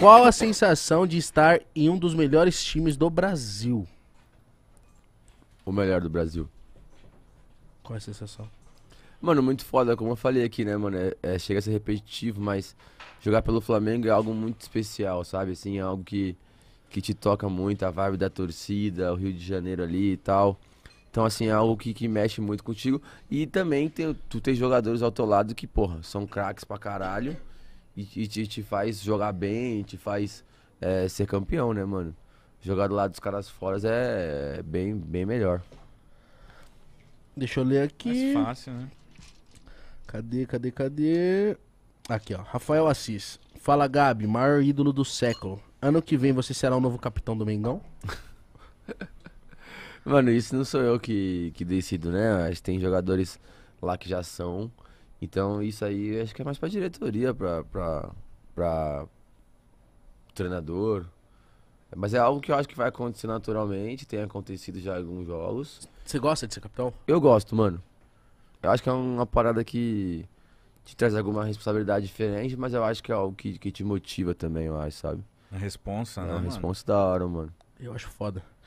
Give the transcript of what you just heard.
Qual a sensação de estar em um dos melhores times do Brasil? O melhor do Brasil. Qual é a sensação? Mano, muito foda, como eu falei aqui, né, mano? É, é, chega a ser repetitivo, mas jogar pelo Flamengo é algo muito especial, sabe? Assim, é algo que, que te toca muito, a vibe da torcida, o Rio de Janeiro ali e tal. Então, assim, é algo que, que mexe muito contigo. E também tem, tu tem jogadores ao teu lado que, porra, são craques pra caralho e, e te, te, faz jogar bem, te faz é, ser campeão, né, mano? Jogar do lado dos caras fora é, é bem, bem melhor. Deixa eu ler aqui. Mais fácil, né? Cadê, cadê, cadê? Aqui, ó. Rafael Assis. Fala, Gabi, maior ídolo do século. Ano que vem você será o novo capitão do Mengão? Mano, isso não sou eu que, que decido, né? Acho que tem jogadores lá que já são. Então isso aí acho que é mais pra diretoria, pra, pra, pra treinador. Mas é algo que eu acho que vai acontecer naturalmente, tem acontecido já em alguns jogos. Você gosta de ser capitão? Eu gosto, mano. Eu acho que é uma parada que te traz alguma responsabilidade diferente, mas eu acho que é algo que, que te motiva também, eu acho, sabe? A responsa, é, né? A responsa da hora, mano. Eu acho foda.